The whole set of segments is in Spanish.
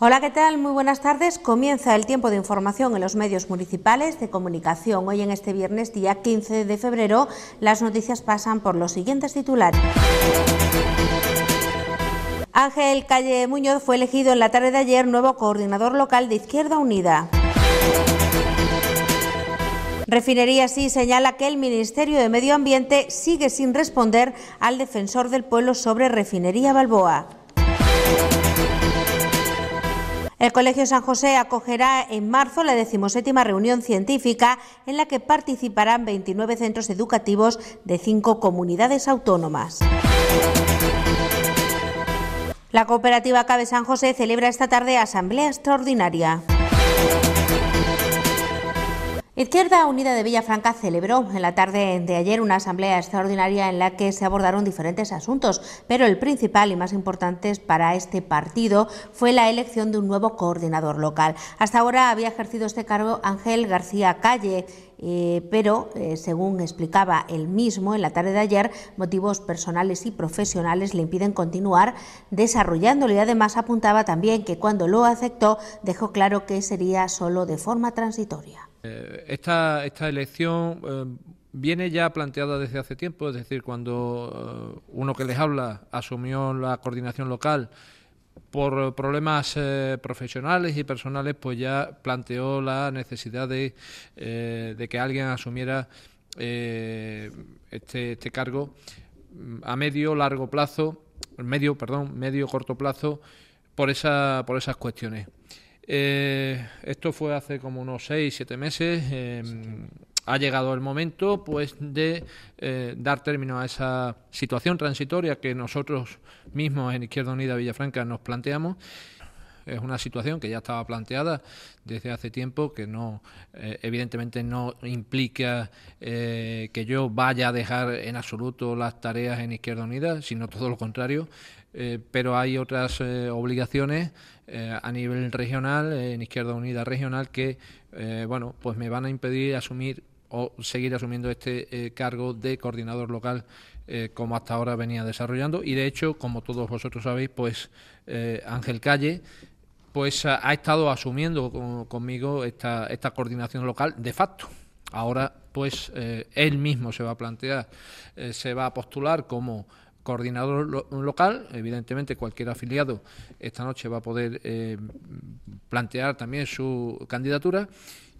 Hola, ¿qué tal? Muy buenas tardes. Comienza el tiempo de información en los medios municipales de comunicación. Hoy en este viernes, día 15 de febrero, las noticias pasan por los siguientes titulares. Ángel Calle Muñoz fue elegido en la tarde de ayer nuevo coordinador local de Izquierda Unida. Refinería sí señala que el Ministerio de Medio Ambiente sigue sin responder al defensor del pueblo sobre Refinería Balboa. El Colegio San José acogerá en marzo la decimoséptima reunión científica en la que participarán 29 centros educativos de cinco comunidades autónomas. La cooperativa Cabe San José celebra esta tarde asamblea extraordinaria. Izquierda Unida de Villafranca celebró en la tarde de ayer una asamblea extraordinaria en la que se abordaron diferentes asuntos, pero el principal y más importante para este partido fue la elección de un nuevo coordinador local. Hasta ahora había ejercido este cargo Ángel García Calle, eh, pero eh, según explicaba él mismo en la tarde de ayer, motivos personales y profesionales le impiden continuar desarrollándolo y además apuntaba también que cuando lo aceptó dejó claro que sería solo de forma transitoria. Eh, esta, esta, elección eh, viene ya planteada desde hace tiempo, es decir, cuando eh, uno que les habla asumió la coordinación local por problemas profesionales y personales, pues ya planteó la necesidad de, que alguien asumiera este, este cargo mm, a medio largo plazo, medio, perdón, medio corto plazo por esa, por esas cuestiones. Eh, esto fue hace como unos seis, siete meses. Eh, ha llegado el momento pues de eh, dar término a esa situación transitoria que nosotros mismos en Izquierda Unida Villafranca nos planteamos. Es una situación que ya estaba planteada desde hace tiempo, que no, eh, evidentemente no implica que yo vaya a dejar en absoluto las tareas en Izquierda Unida, sino todo lo contrario. pero hay otras obligaciones eh, a nivel regional, en Izquierda Unida Regional, que eh, bueno, pues me van a impedir asumir o seguir asumiendo este eh, cargo de coordinador local como hasta ahora venía desarrollando. Y de hecho, como todos vosotros sabéis, pues Ángel Calle pues ha, estado asumiendo conmigo esta, esta coordinación local de facto. Ahora pues él mismo se va a plantear, se va a postular como coordinador local. Evidentemente, cualquier afiliado esta noche va a poder eh, plantear también su candidatura.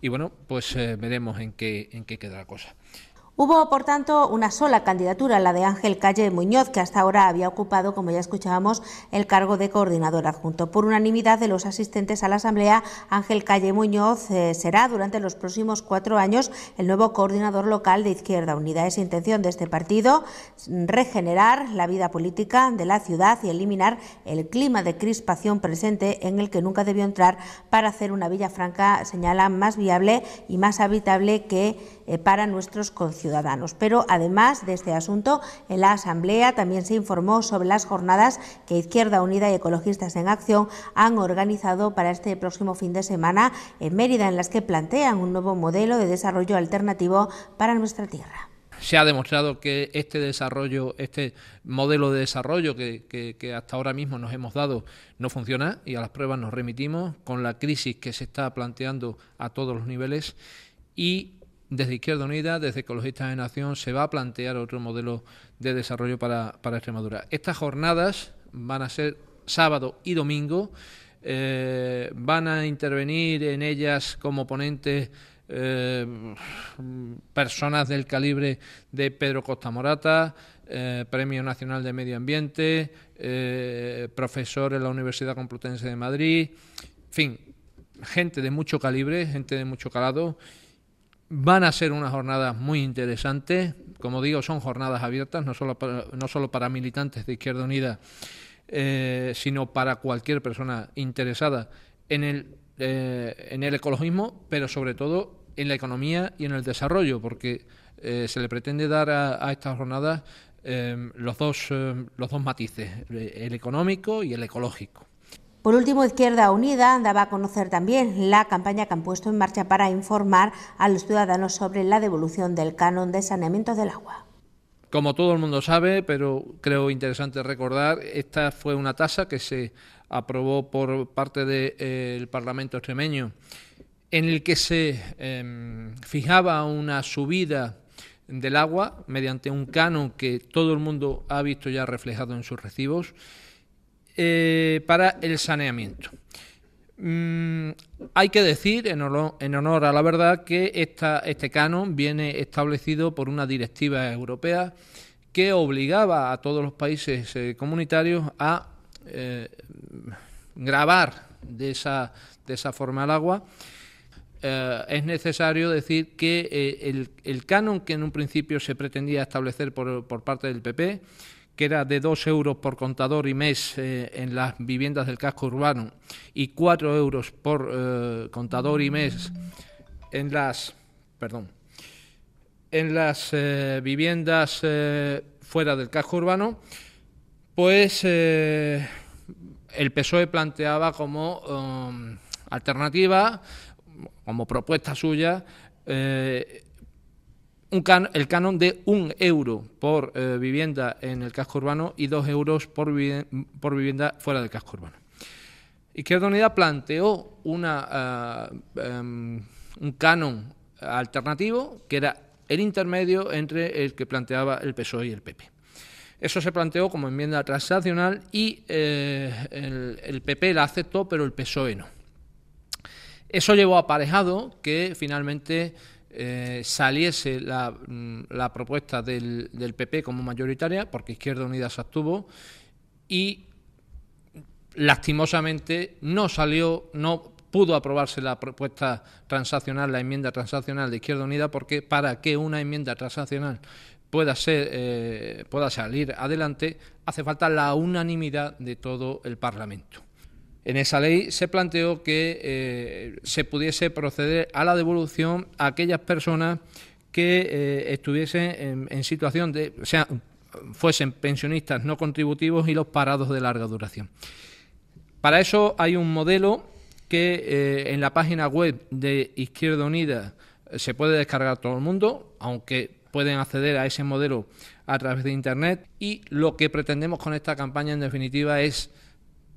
Y bueno, pues eh, veremos en qué, en qué queda la cosa. Hubo, por tanto, una sola candidatura, la de Ángel Calle Muñoz, que hasta ahora había ocupado, como ya escuchábamos, el cargo de coordinador adjunto. Por unanimidad de los asistentes a la Asamblea, Ángel Calle Muñoz eh, será durante los próximos cuatro años el nuevo coordinador local de Izquierda Unida. Es intención de este partido regenerar la vida política de la ciudad y eliminar el clima de crispación presente en el que nunca debió entrar para hacer una Villafranca, señala, más viable y más habitable que eh, para nuestros conciudadanos. Pero además de este asunto, en la Asamblea también se informó sobre las jornadas que Izquierda Unida y Ecologistas en Acción han organizado para este próximo fin de semana en Mérida, en las que plantean un nuevo modelo de desarrollo alternativo para nuestra tierra se ha demostrado que este desarrollo, este modelo de desarrollo que, que, hasta ahora mismo nos hemos dado no funciona y a las pruebas nos remitimos con la crisis que se está planteando a todos los niveles y desde Izquierda Unida, desde Ecologistas en Nación... se va a plantear otro modelo de desarrollo para, Extremadura. Estas jornadas van a ser sábado y domingo. Eh, van a intervenir en ellas como ponentes eh, personas del calibre de Pedro Costa Morata, eh, Premio Nacional de Medio Ambiente, profesor en la Universidad Complutense de Madrid, en fin, gente de mucho calibre, gente de mucho calado Van a ser unas jornadas muy interesantes. Como digo, son jornadas abiertas, no solo para, no solo para militantes de Izquierda Unida, eh, sino para cualquier persona interesada en el, eh, en el ecologismo, pero sobre todo en la economía y en el desarrollo, porque eh, se le pretende dar a, a estas jornadas los, dos, los dos matices, el económico y el ecológico. Por último, Izquierda Unida daba a conocer también la campaña que han puesto en marcha para informar a los ciudadanos sobre la devolución del canon de saneamiento del agua. Como todo el mundo sabe, pero creo interesante recordar, esta fue una tasa que se aprobó por parte del eh, Parlamento extremeño, en el que se em, fijaba una subida del agua mediante un canon que todo el mundo ha visto ya reflejado en sus recibos eh, para el saneamiento. Mm, hay que decir, en honor, a la verdad, que este canon viene establecido por una directiva europea que obligaba a todos los países eh, comunitarios a eh, grabar de esa, forma el agua. es necesario decir que el, canon que en un principio se pretendía establecer por, por parte del PP que era de 2 euros por contador y mes eh, en las viviendas del casco urbano y 4 euros por eh, contador y mes en las, perdón, en las eh, viviendas fuera del casco urbano, pues el PSOE planteaba como um, alternativa, como propuesta suya, el canon de un euro por eh, vivienda en el casco urbano y dos euros por, por vivienda fuera del casco urbano. Izquierda Unida planteó una, eh, em, un canon alternativo que era el intermedio entre el que planteaba el PSOE y el PP. Eso se planteó como enmienda transaccional y eh, el, el PP la aceptó, pero el PSOE no. Eso llevó aparejado que finalmente eh, saliese mm, la, propuesta del, PP como mayoritaria, porque Izquierda Unida se abstuvo, y lastimosamente no salió, no pudo aprobarse la propuesta transaccional, la enmienda transaccional de Izquierda Unida, porque para que una enmienda transaccional pueda, ser, eh, pueda salir adelante, hace falta la unanimidad de todo el Parlamento. En esa ley se planteó que eh, se pudiese proceder a la devolución a aquellas personas que eh, estuviesen en, situación de, o sea, fuesen pensionistas no contributivos y los parados de larga duración. Para eso hay un modelo que eh, en la página web de Izquierda Unida se puede descargar todo el mundo, aunque pueden acceder a ese modelo a través de Internet. Y lo que pretendemos con esta campaña, en definitiva, es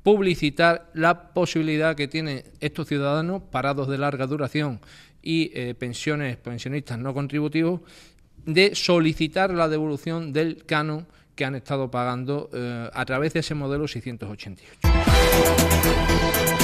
publicitar la posibilidad que tienen estos ciudadanos parados de larga duración y eh, pensiones pensionistas no contributivos de solicitar la devolución del canon que han estado pagando eh, a través de ese modelo 688.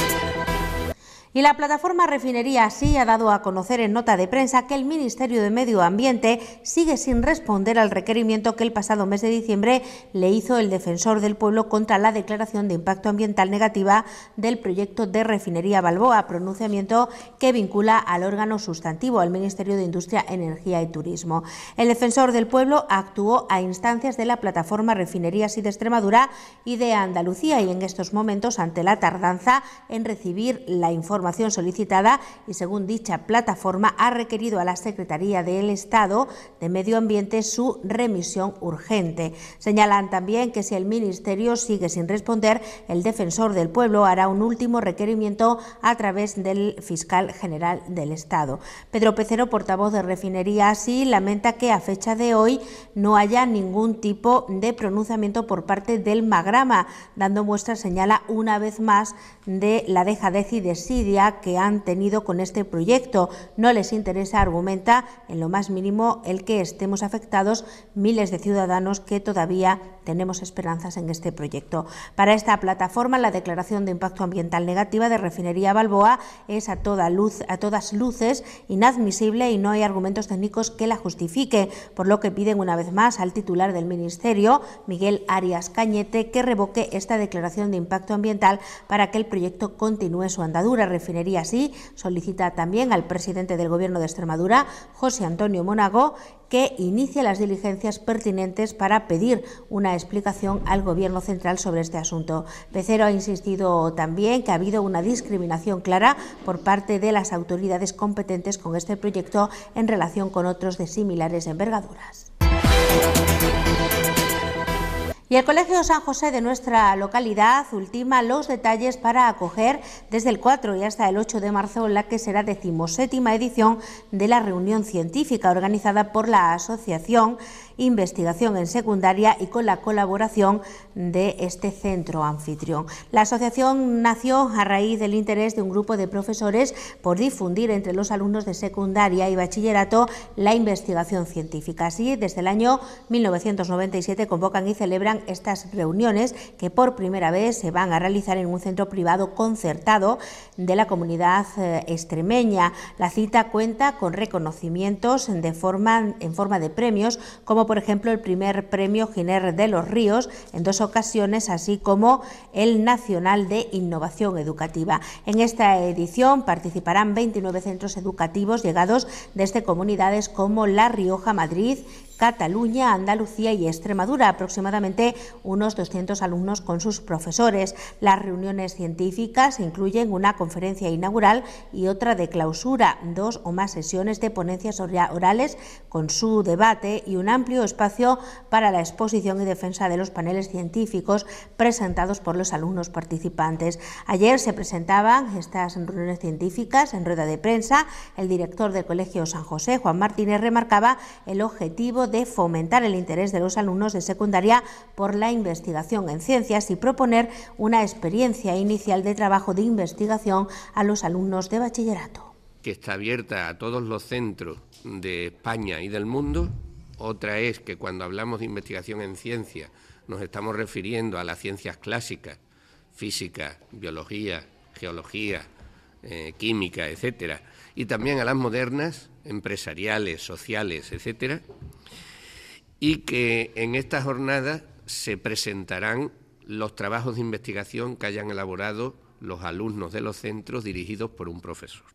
Y la plataforma Refinería Sí ha dado a conocer en nota de prensa que el Ministerio de Medio Ambiente sigue sin responder al requerimiento que el pasado mes de diciembre le hizo el defensor del pueblo contra la declaración de impacto ambiental negativa del proyecto de Refinería Balboa, pronunciamiento que vincula al órgano sustantivo, al Ministerio de Industria, Energía y Turismo. El defensor del pueblo actuó a instancias de la plataforma Refinerías y de Extremadura y de Andalucía y en estos momentos ante la tardanza en recibir la información solicitada y según dicha plataforma ha requerido a la Secretaría del Estado de Medio Ambiente su remisión urgente. Señalan también que si el Ministerio sigue sin responder, el defensor del pueblo hará un último requerimiento a través del fiscal general del Estado. Pedro Pecero, portavoz de Refinería Así, lamenta que a fecha de hoy no haya ningún tipo de pronunciamiento por parte del Magrama, dando muestra, señala una vez más, de la dejadez y desidio que han tenido con este proyecto. No les interesa, argumenta, en lo más mínimo el que estemos afectados miles de ciudadanos que todavía tenemos esperanzas en este proyecto. Para esta plataforma, la declaración de impacto ambiental negativa de refinería Balboa es a toda luz, a todas luces inadmisible y no hay argumentos técnicos que la justifique, por lo que piden una vez más al titular del ministerio, Miguel Arias Cañete, que revoque esta declaración de impacto ambiental para que el proyecto continúe su andadura refinería así, solicita también al presidente del Gobierno de Extremadura, José Antonio Mónago, que inicie las diligencias pertinentes para pedir una explicación al Gobierno central sobre este asunto. Pecero ha insistido también que ha habido una discriminación clara por parte de las autoridades competentes con este proyecto en relación con otros de similares envergaduras. Y el Colegio San José de nuestra localidad ultima los detalles para acoger desde el 4 y hasta el 8 de marzo la que será decimoséptima edición de la reunión científica organizada por la Asociación investigación en secundaria y con la colaboración de este centro anfitrión. La asociación nació a raíz del interés de un grupo de profesores por difundir entre los alumnos de secundaria y bachillerato la investigación científica. Así, desde el año 1997 convocan y celebran estas reuniones que por primera vez se van a realizar en un centro privado concertado de la comunidad eh, extremeña. La cita cuenta con reconocimientos de forma, en forma de premios como por ejemplo, el primer premio Giner de los Ríos en dos ocasiones, así como el Nacional de Innovación Educativa. En esta edición participarán 29 centros educativos llegados desde comunidades como La Rioja, Madrid, Cataluña, Andalucía y Extremadura, aproximadamente unos 200 alumnos con sus profesores. Las reuniones científicas incluyen una conferencia inaugural y otra de clausura, dos o más sesiones de ponencias orales con su debate y un amplio espacio para la exposición y defensa de los paneles científicos presentados por los alumnos participantes. Ayer se presentaban estas reuniones científicas en rueda de prensa. El director del Colegio San José, Juan Martínez, remarcaba el objetivo de fomentar el interés de los alumnos de secundaria por la investigación en ciencias y proponer una experiencia inicial de trabajo de investigación a los alumnos de bachillerato. Que está abierta a todos los centros de España y del mundo. Otra es que cuando hablamos de investigación en ciencia nos estamos refiriendo a las ciencias clásicas, física, biología, geología, eh, química, etcétera, y también a las modernas, empresariales, sociales, etcétera, y que en esta jornada se presentarán los trabajos de investigación que hayan elaborado los alumnos de los centros dirigidos por un profesor.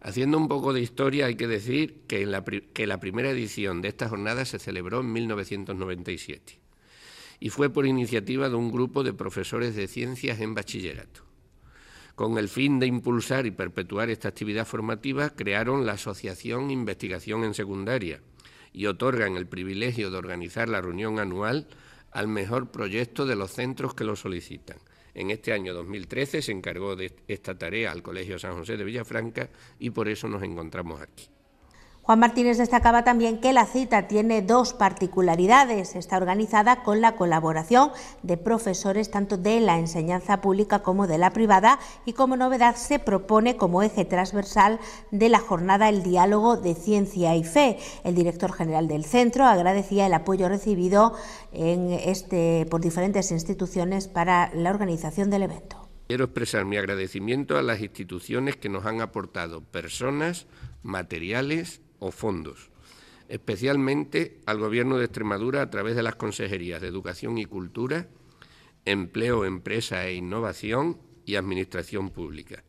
Haciendo un poco de historia, hay que decir que, la, la primera edición de esta jornada se celebró en 1997 y fue por iniciativa de un grupo de profesores de ciencias en bachillerato. Con el fin de impulsar y perpetuar esta actividad formativa, crearon la Asociación Investigación en Secundaria, y otorgan el privilegio de organizar la reunión anual al mejor proyecto de los centros que lo solicitan. En este año 2013 se encargó de esta tarea al Colegio San José de Villafranca y por eso nos encontramos aquí. Juan Martínez destacaba también que la cita tiene dos particularidades. Está organizada con la colaboración de profesores tanto de la enseñanza pública como de la privada y como novedad se propone como eje transversal de la jornada el diálogo de ciencia y fe. El director general del centro agradecía el apoyo recibido este, por diferentes instituciones para la organización del evento. Quiero expresar mi agradecimiento a las instituciones que nos han aportado personas, materiales o fondos, especialmente al Gobierno de Extremadura a través de las consejerías de Educación y Cultura, Empleo, Empresa e Innovación y Administración Pública,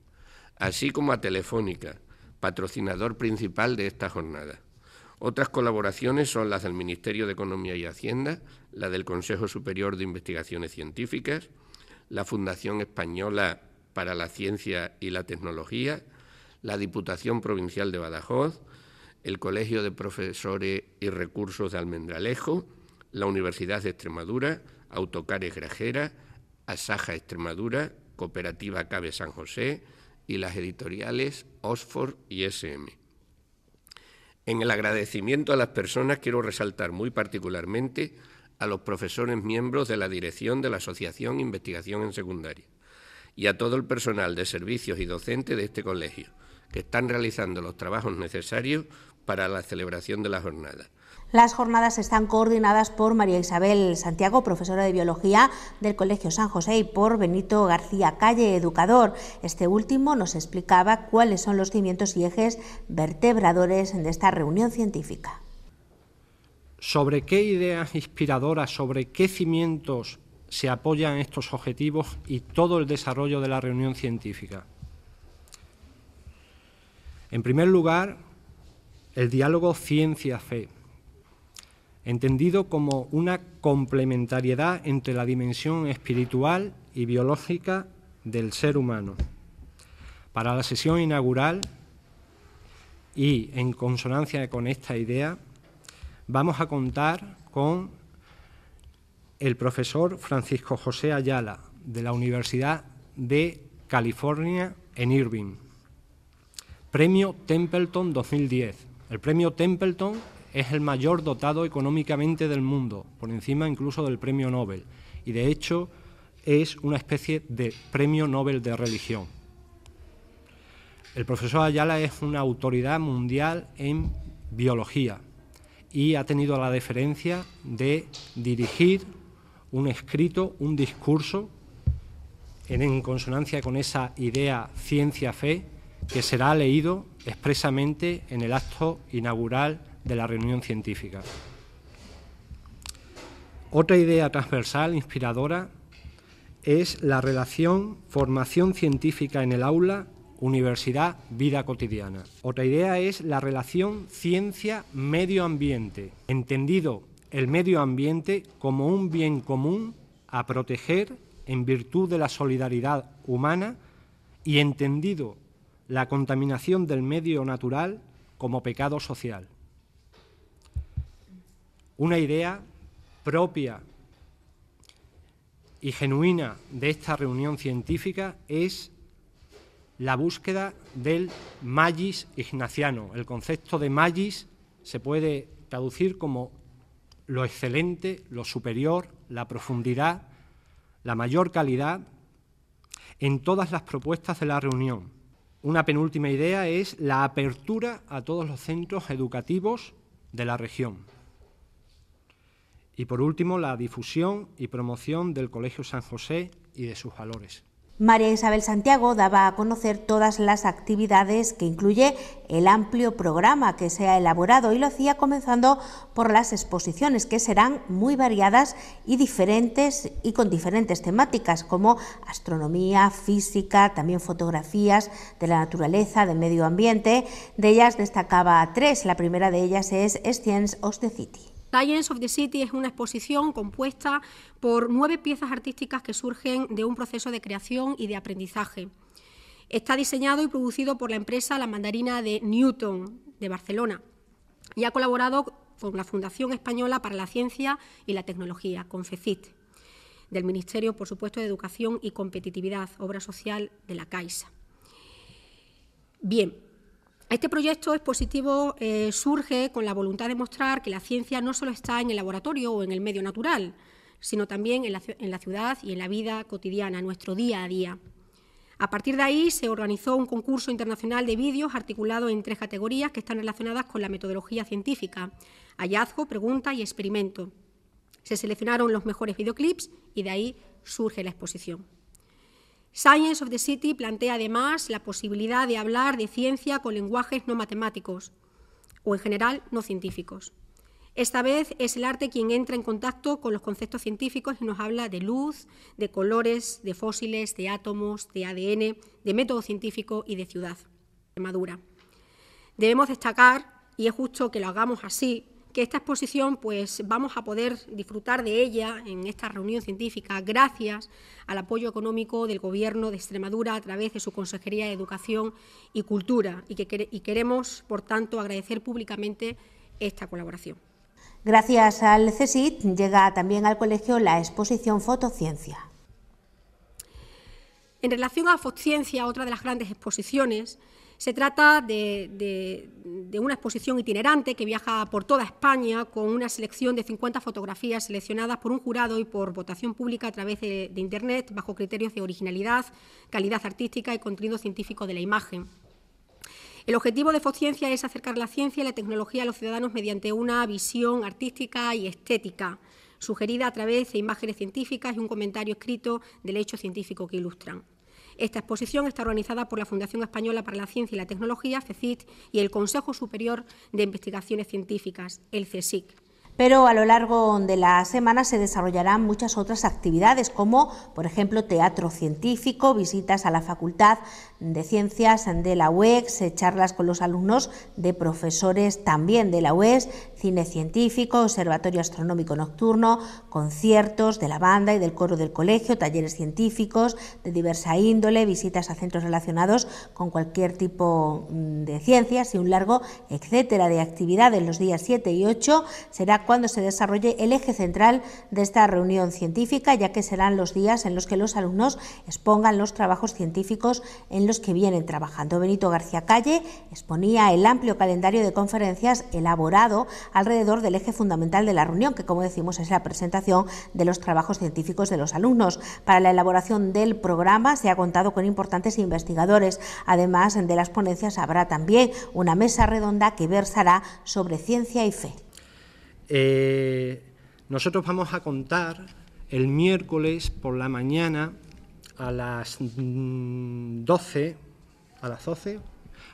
así como a Telefónica, patrocinador principal de esta jornada. Otras colaboraciones son las del Ministerio de Economía y Hacienda, la del Consejo Superior de Investigaciones Científicas, la Fundación Española para la Ciencia y la Tecnología, la Diputación Provincial de Badajoz, el Colegio de Profesores y Recursos de Almendralejo, la Universidad de Extremadura, Autocares Grajera, Asaja Extremadura, Cooperativa Cabe San José y las editoriales Oxford y SM. En el agradecimiento a las personas quiero resaltar muy particularmente a los profesores miembros de la dirección de la Asociación Investigación en Secundaria y a todo el personal de servicios y docentes de este colegio, que están realizando los trabajos necesarios para la celebración de la jornada. Las jornadas están coordinadas por María Isabel Santiago, profesora de Biología del Colegio San José, y por Benito García Calle, educador. Este último nos explicaba cuáles son los cimientos y ejes vertebradores de esta reunión científica. ¿Sobre qué ideas inspiradoras, sobre qué cimientos se apoyan estos objetivos y todo el desarrollo de la reunión científica? En primer lugar, el diálogo ciencia-fe, entendido como una complementariedad entre la dimensión espiritual y biológica del ser humano. Para la sesión inaugural y en consonancia con esta idea, vamos a contar con el profesor Francisco José Ayala, de la Universidad de California en Irving. Premio Templeton 2010 el premio Templeton es el mayor dotado económicamente del mundo, por encima incluso del premio Nobel, y de hecho es una especie de premio Nobel de religión. El profesor Ayala es una autoridad mundial en biología y ha tenido la deferencia de dirigir un escrito, un discurso, en, consonancia con esa idea ciencia-fe, que será leído expresamente en el acto inaugural de la reunión científica. Otra idea transversal inspiradora es la relación formación científica en el aula, universidad, vida cotidiana. Otra idea es la relación ciencia-medio ambiente, entendido el medio ambiente como un bien común a proteger en virtud de la solidaridad humana y entendido la contaminación del medio natural como pecado social. Una idea propia y genuina de esta reunión científica es la búsqueda del magis ignaciano. El concepto de magis se puede traducir como lo excelente, lo superior, la profundidad, la mayor calidad en todas las propuestas de la reunión una penúltima idea es la apertura a todos los centros educativos de la región. Y por último, la difusión y promoción del Colegio San José y de sus valores. María Isabel Santiago daba a conocer todas las actividades que incluye el amplio programa que se ha elaborado y lo hacía comenzando por las exposiciones que serán muy variadas y diferentes y con diferentes temáticas como astronomía, física, también fotografías de la naturaleza, del medio ambiente. De ellas destacaba tres. La primera de ellas es Science of the City. Science of the City es una exposición compuesta por nueve piezas artísticas que surgen de un proceso de creación y de aprendizaje. Está diseñado y producido por la empresa La Mandarina de Newton, de Barcelona, y ha colaborado con la Fundación Española para la Ciencia y la Tecnología, CONFECIT, del Ministerio, por supuesto, de Educación y Competitividad, obra social de la Caixa. Bien, este proyecto expositivo eh, surge con la voluntad de mostrar que la ciencia no solo está en el laboratorio o en el medio natural, sino también en la, ciudad y en la vida cotidiana, nuestro día a día. A partir de ahí se organizó un concurso internacional de vídeos articulado en tres categorías que están relacionadas con la metodología científica, hallazgo, pregunta y experimento. Se seleccionaron los mejores videoclips y de ahí surge la exposición. Science of the City plantea además la posibilidad de hablar de ciencia con lenguajes no matemáticos o en general no científicos. Esta vez es el arte quien entra en contacto con los conceptos científicos y nos habla de luz, de colores, de fósiles, de átomos, de ADN, de método científico y de ciudad. Madura. Debemos destacar, y es justo que lo hagamos así, que esta exposición pues vamos a poder disfrutar de ella en esta reunión científica gracias al apoyo económico del Gobierno de Extremadura a través de su Consejería de Educación y Cultura y, que, y queremos, por tanto, agradecer públicamente esta colaboración. Gracias al CESIT llega también al colegio la exposición Fotociencia. En relación a Fotociencia, otra de las grandes exposiciones, se trata de, una exposición itinerante que viaja por toda España con una selección de 50 fotografías seleccionadas por un jurado y por votación pública a través de, Internet bajo criterios de originalidad, calidad artística y contenido científico de la imagen. El objetivo de Fociencia es acercar la ciencia y la tecnología a los ciudadanos mediante una visión artística y estética, sugerida a través de imágenes científicas y un comentario escrito del hecho científico que ilustran. Esta exposición está organizada por la Fundación Española para la Ciencia y la Tecnología, FECIT, y el Consejo Superior de Investigaciones Científicas, el CSIC. Pero a lo largo de la semana se desarrollarán muchas otras actividades, como por ejemplo teatro científico, visitas a la Facultad de Ciencias de la UEX, eh, charlas con los alumnos de profesores también de la UEX, cine científico, observatorio astronómico nocturno, conciertos de la banda y del coro del colegio, talleres científicos de diversa índole, visitas a centros relacionados con cualquier tipo mm, de ciencias y un largo etcétera de actividades. Los días 7 y 8 será cuando se desarrolle el eje central de esta reunión científica, ya que serán los días en los que los alumnos expongan los trabajos científicos en los que vienen trabajando. Benito García Calle exponía el amplio calendario de conferencias elaborado alrededor del eje fundamental de la reunión, que como decimos es la presentación de los trabajos científicos de los alumnos. Para la elaboración del programa se ha contado con importantes investigadores. Además de las ponencias habrá también una mesa redonda que versará sobre ciencia y fe. Eh, nosotros vamos a contar el miércoles por la mañana a las 12, mm, a las 12,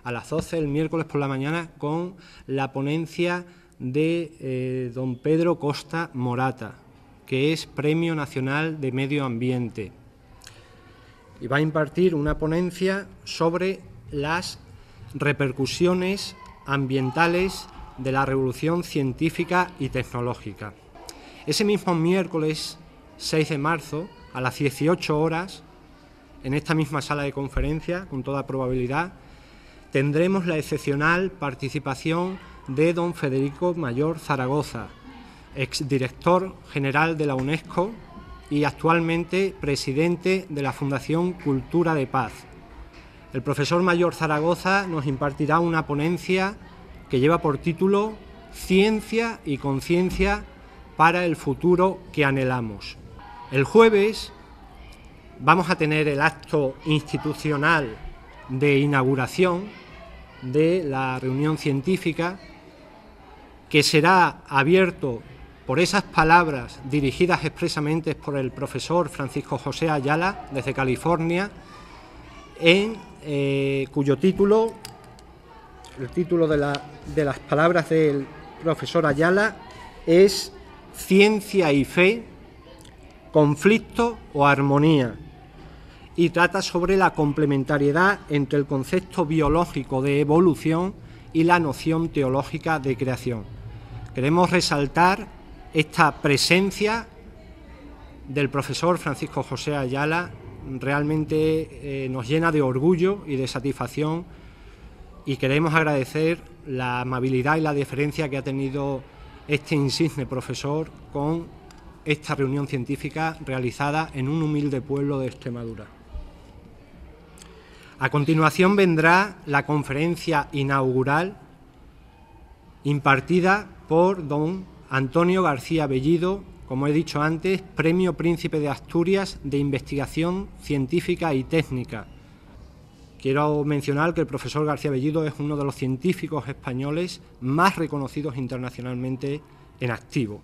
a las 12 el miércoles por la mañana con la ponencia de eh, don Pedro Costa Morata, que es Premio Nacional de Medio Ambiente. Y va a impartir una ponencia sobre las repercusiones ambientales de la revolución científica y tecnológica. Ese mismo miércoles 6 de marzo, a las 18 horas, en esta misma sala de conferencia, con toda probabilidad, tendremos la excepcional participación de don Federico Mayor Zaragoza, exdirector general de la UNESCO y actualmente presidente de la Fundación Cultura de Paz. El profesor Mayor Zaragoza nos impartirá una ponencia que lleva por título Ciencia y conciencia para el futuro que anhelamos. El jueves vamos a tener el acto institucional de inauguración de la reunión científica que será abierto por esas palabras dirigidas expresamente por el profesor Francisco José Ayala desde California, en eh, cuyo título, el título de las palabras del profesor Ayala es Ciencia y Fe, conflicto o armonía y trata sobre la complementariedad entre el concepto biológico de evolución y la noción teológica de creación. Queremos resaltar esta presencia del profesor Francisco José Ayala, realmente eh, nos llena de orgullo y de satisfacción y queremos agradecer la amabilidad y la deferencia que ha tenido este insigne profesor con esta reunión científica realizada en un humilde pueblo de Extremadura. A continuación vendrá la conferencia inaugural impartida por don Antonio García Bellido, como he dicho antes, Premio Príncipe de Asturias de Investigación Científica y Técnica. Quiero mencionar que el profesor García Bellido es uno de los científicos españoles más reconocidos internacionalmente en activo.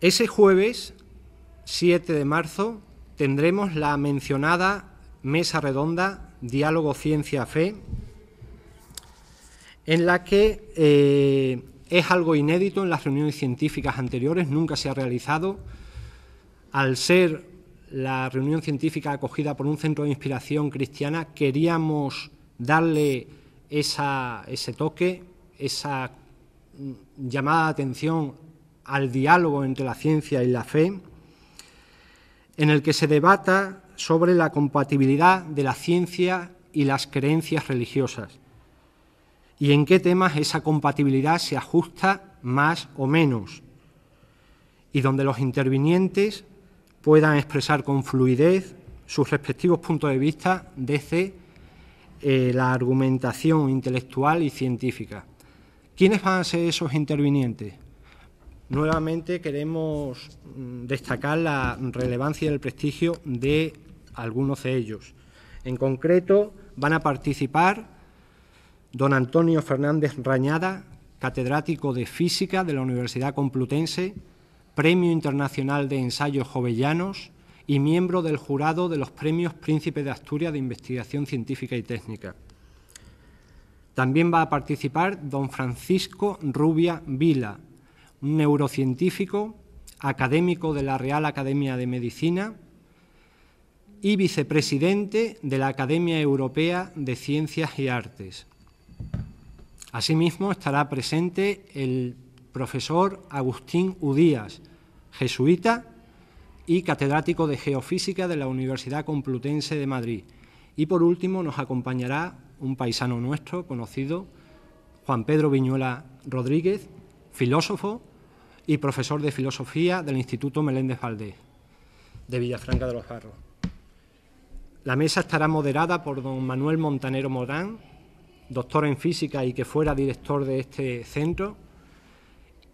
Ese jueves 7 de marzo tendremos la mencionada mesa redonda, diálogo ciencia-fe, en la que eh, es algo inédito en las reuniones científicas anteriores, nunca se ha realizado. Al ser la reunión científica acogida por un centro de inspiración cristiana, queríamos darle ese toque, esa mm, llamada de atención al diálogo entre la ciencia y la fe, en el que se debata sobre la compatibilidad de la ciencia y las creencias religiosas y en qué temas esa compatibilidad se ajusta más o menos y donde los intervinientes puedan expresar con fluidez sus respectivos puntos de vista desde eh, la argumentación intelectual y científica. ¿Quiénes van a ser esos intervinientes? Nuevamente queremos mm, destacar la relevancia y el prestigio de algunos de ellos. En concreto, van a participar don Antonio Fernández Rañada, catedrático de Física de la Universidad Complutense, Premio Internacional de Ensayos Jovellanos y miembro del jurado de los Premios Príncipe de Asturias de Investigación Científica y Técnica. También va a participar don Francisco Rubia Vila, neurocientífico, académico de la Real Academia de Medicina, y vicepresidente de la Academia Europea de Ciencias y Artes. Asimismo, estará presente el profesor Agustín Udías, jesuita y catedrático de Geofísica de la Universidad Complutense de Madrid. Y por último, nos acompañará un paisano nuestro conocido, Juan Pedro Viñuela Rodríguez, filósofo y profesor de filosofía del Instituto Meléndez Valdés, de Villafranca de los Barros. La mesa estará moderada por don Manuel Montanero Morán, doctor en física y que fuera director de este centro.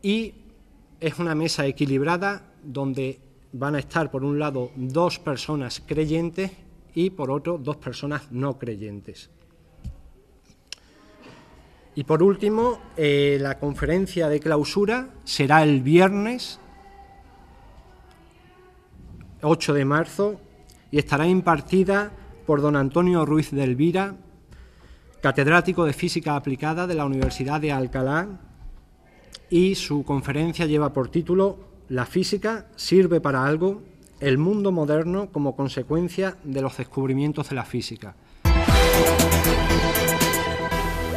Y es una mesa equilibrada donde van a estar, por un lado, dos personas creyentes y, por otro, dos personas no creyentes. Y por último, eh, la conferencia de clausura será el viernes 8 de marzo y estará impartida por don Antonio Ruiz de Elvira, catedrático de Física Aplicada de la Universidad de Alcalá, y su conferencia lleva por título La física sirve para algo, el mundo moderno como consecuencia de los descubrimientos de la física.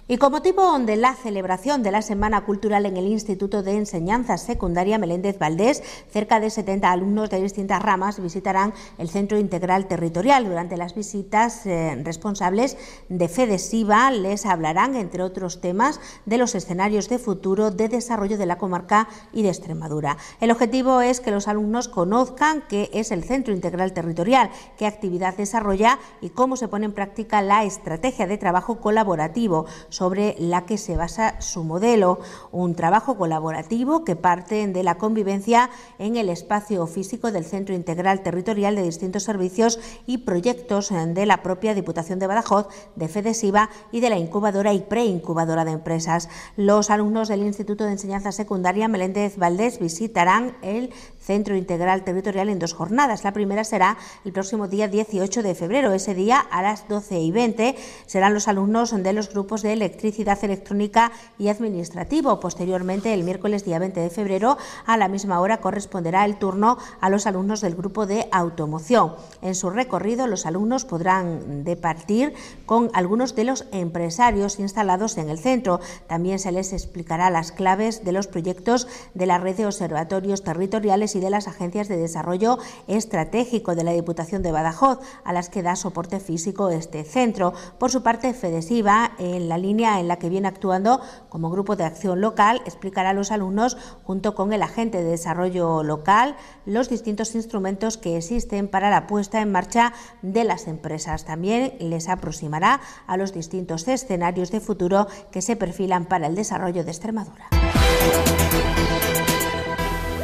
Y como motivo de la celebración de la Semana Cultural en el Instituto de Enseñanza Secundaria Meléndez Valdés, cerca de 70 alumnos de distintas ramas visitarán el Centro Integral Territorial. Durante las visitas, eh, responsables de FEDESIVA les hablarán, entre otros temas, de los escenarios de futuro de desarrollo de la comarca y de Extremadura. El objetivo es que los alumnos conozcan qué es el Centro Integral Territorial, qué actividad desarrolla y cómo se pone en práctica la estrategia de trabajo colaborativo sobre la que se basa su modelo, un trabajo colaborativo que parte de la convivencia en el espacio físico del Centro Integral Territorial de distintos servicios y proyectos de la propia Diputación de Badajoz, de FEDESIVA y de la incubadora y preincubadora de empresas. Los alumnos del Instituto de Enseñanza Secundaria Meléndez Valdés visitarán el Centro Integral Territorial en dos jornadas. La primera será el próximo día 18 de febrero. Ese día, a las 12 y 20, serán los alumnos de los grupos de electricidad electrónica y administrativo. Posteriormente, el miércoles día 20 de febrero, a la misma hora, corresponderá el turno a los alumnos del grupo de automoción. En su recorrido, los alumnos podrán departir con algunos de los empresarios instalados en el centro. También se les explicará las claves de los proyectos de la red de observatorios territoriales y de las agencias de desarrollo estratégico de la Diputación de Badajoz, a las que da soporte físico este centro. Por su parte, FEDESIVA, en la línea en la que viene actuando como grupo de acción local, explicará a los alumnos, junto con el agente de desarrollo local, los distintos instrumentos que existen para la puesta en marcha de las empresas. También les aproximará a los distintos escenarios de futuro que se perfilan para el desarrollo de Extremadura.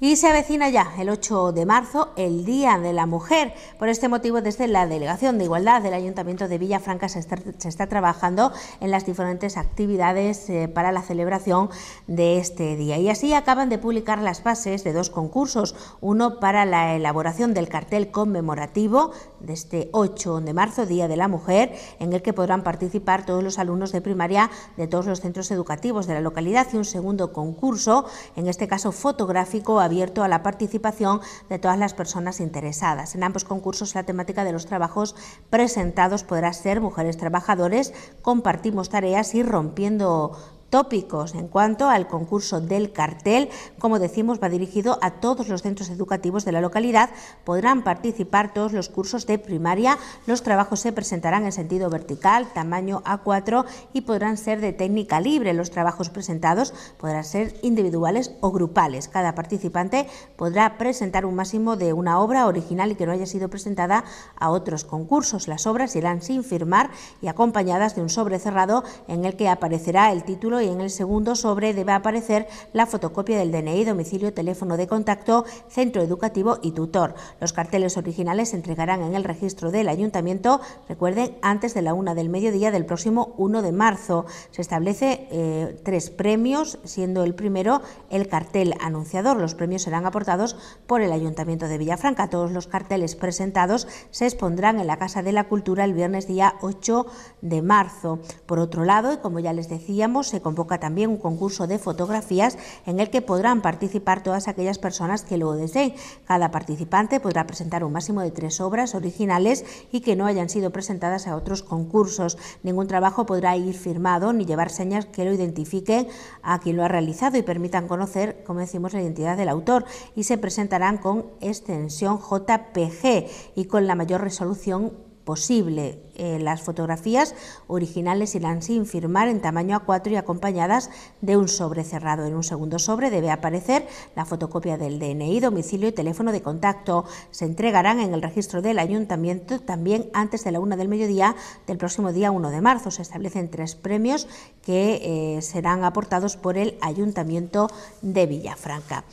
Y se avecina ya el 8 de marzo, el Día de la Mujer. Por este motivo, desde la Delegación de Igualdad del Ayuntamiento de Villafranca se está, trabajando en las diferentes actividades eh, para la celebración de este día. Y así acaban de publicar las bases de dos concursos, uno para la elaboración del cartel conmemorativo de este 8 de marzo, Día de la Mujer, en el que podrán participar todos los alumnos de primaria de todos los centros educativos de la localidad y un segundo concurso, en este caso fotográfico, a abierto a la participación de todas las personas interesadas. En ambos concursos la temática de los trabajos presentados podrá ser mujeres trabajadores, compartimos tareas y rompiendo tópicos. En cuanto al concurso del cartel, como decimos, va dirigido a todos los centros educativos de la localidad. Podrán participar todos los cursos de primaria. Los trabajos se presentarán en sentido vertical, tamaño A4 y podrán ser de técnica libre. Los trabajos presentados podrán ser individuales o grupales. Cada participante podrá presentar un máximo de una obra original y que no haya sido presentada a otros concursos. Las obras irán sin firmar y acompañadas de un sobre cerrado en el que aparecerá el título y en el segundo sobre debe aparecer la fotocopia del DNI, domicilio, teléfono de contacto, centro educativo y tutor. Los carteles originales se entregarán en el registro del ayuntamiento, recuerden, antes de la una del mediodía del próximo 1 de marzo. Se establece eh, tres premios, siendo el primero el cartel anunciador. Los premios serán aportados por el ayuntamiento de Villafranca. Todos los carteles presentados se expondrán en la Casa de la Cultura el viernes día 8 de marzo. Por otro lado, y como ya les decíamos, se convoca también un concurso de fotografías en el que podrán participar todas aquellas personas que lo deseen. Cada participante podrá presentar un máximo de tres obras originales y que no hayan sido presentadas a otros concursos. Ningún trabajo podrá ir firmado ni llevar señas que lo identifiquen a quien lo ha realizado y permitan conocer, como decimos, la identidad del autor y se presentarán con extensión JPG y con la mayor resolución posible eh, las fotografías originales irán sin firmar en tamaño A4 y acompañadas de un sobre cerrado. En un segundo sobre debe aparecer la fotocopia del DNI, domicilio y teléfono de contacto. Se entregarán en el registro del ayuntamiento también antes de la una del mediodía del próximo día 1 de marzo. Se establecen tres premios que eh, serán aportados por el ayuntamiento de Villafranca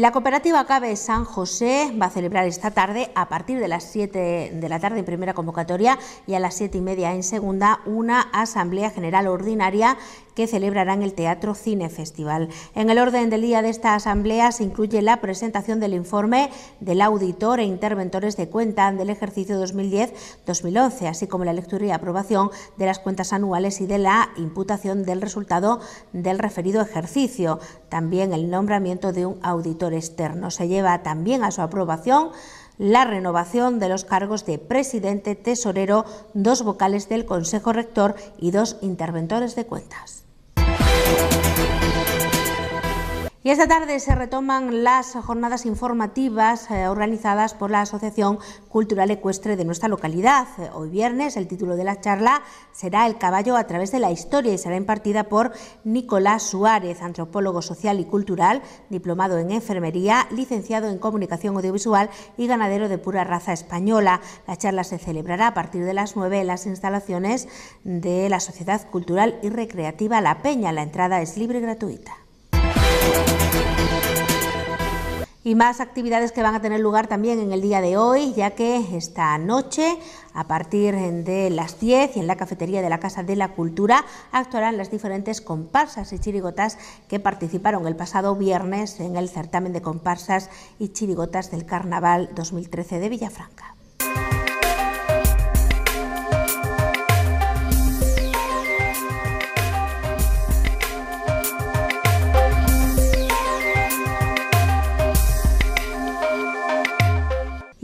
la cooperativa CABE San José va a celebrar esta tarde, a partir de las 7 de la tarde en primera convocatoria y a las 7 y media en segunda, una asamblea general ordinaria que celebrarán el Teatro Cine Festival. En el orden del día de esta asamblea se incluye la presentación del informe del auditor e interventores de cuenta del ejercicio 2010-2011, así como la lectura y aprobación de las cuentas anuales y de la imputación del resultado del referido ejercicio. También el nombramiento de un auditor externo. Se lleva también a su aprobación la renovación de los cargos de presidente, tesorero, dos vocales del Consejo Rector y dos interventores de cuentas. Y esta tarde se retoman las jornadas informativas eh, organizadas por la Asociación Cultural Ecuestre de nuestra localidad. Hoy viernes el título de la charla será El caballo a través de la historia y será impartida por Nicolás Suárez, antropólogo social y cultural, diplomado en enfermería, licenciado en comunicación audiovisual y ganadero de pura raza española. La charla se celebrará a partir de las 9 en las instalaciones de la Sociedad Cultural y Recreativa La Peña. La entrada es libre y gratuita. y más actividades que van a tener lugar también en el día de hoy, ya que esta noche, a partir de las 10 en la cafetería de la Casa de la Cultura, actuarán las diferentes comparsas y chirigotas que participaron el pasado viernes en el certamen de comparsas y chirigotas del Carnaval 2013 de Villafranca.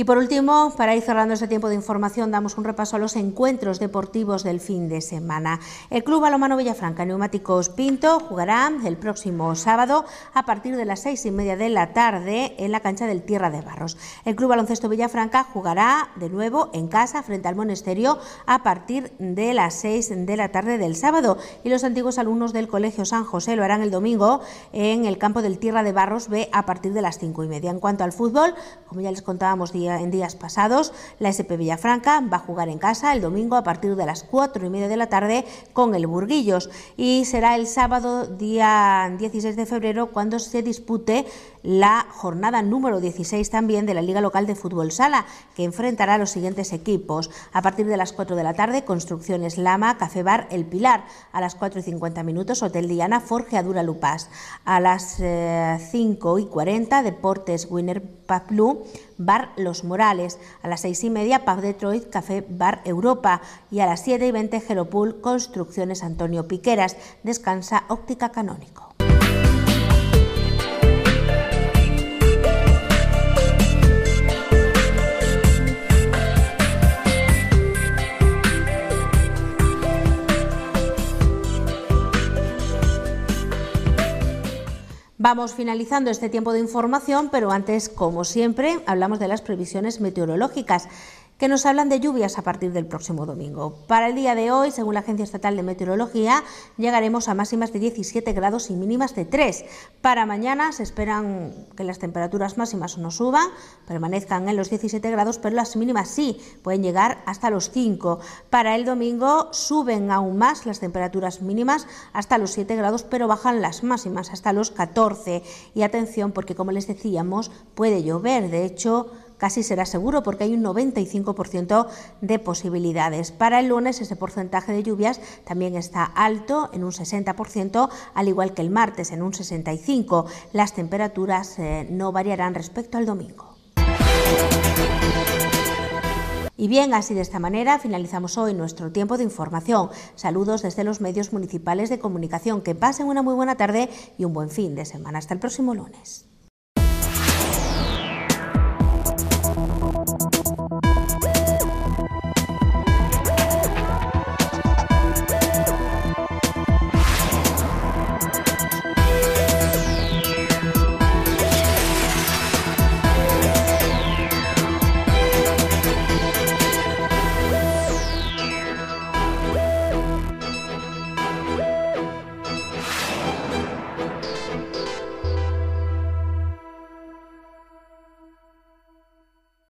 Y por último, para ir cerrando este tiempo de información, damos un repaso a los encuentros deportivos del fin de semana. El Club Balomano Villafranca Neumáticos Pinto jugará el próximo sábado a partir de las seis y media de la tarde en la cancha del Tierra de Barros. El Club Baloncesto Villafranca jugará de nuevo en casa frente al Monasterio a partir de las seis de la tarde del sábado y los antiguos alumnos del Colegio San José lo harán el domingo en el campo del Tierra de Barros B a partir de las cinco y media. En cuanto al fútbol, como ya les contábamos día en días pasados. La SP Villafranca va a jugar en casa el domingo a partir de las 4 y media de la tarde con el Burguillos y será el sábado día 16 de febrero cuando se dispute la jornada número 16 también de la Liga Local de Fútbol Sala, que enfrentará a los siguientes equipos. A partir de las 4 de la tarde, Construcciones Lama, Café Bar El Pilar. A las 4 y 50 minutos, Hotel Diana, Forgeadura Lupas. A las 5 eh, y 40, Deportes Winner paplou Bar Los Morales. A las 6 y media, Pub Detroit, Café Bar Europa. Y a las 7 y 20, Geropool, Construcciones Antonio Piqueras. Descansa Óptica Canónico. Vamos finalizando este tiempo de información, pero antes, como siempre, hablamos de las previsiones meteorológicas que nos hablan de lluvias a partir del próximo domingo. Para el día de hoy, según la Agencia Estatal de Meteorología, llegaremos a máximas de 17 grados y mínimas de 3. Para mañana se esperan que las temperaturas máximas no suban, permanezcan en los 17 grados, pero las mínimas sí, pueden llegar hasta los 5. Para el domingo suben aún más las temperaturas mínimas hasta los 7 grados, pero bajan las máximas hasta los 14. Y atención, porque como les decíamos, puede llover. De hecho, casi será seguro porque hay un 95% de posibilidades. Para el lunes ese porcentaje de lluvias también está alto en un 60%, al igual que el martes en un 65%. Las temperaturas eh, no variarán respecto al domingo. Y bien, así de esta manera finalizamos hoy nuestro tiempo de información. Saludos desde los medios municipales de comunicación. Que pasen una muy buena tarde y un buen fin de semana. Hasta el próximo lunes.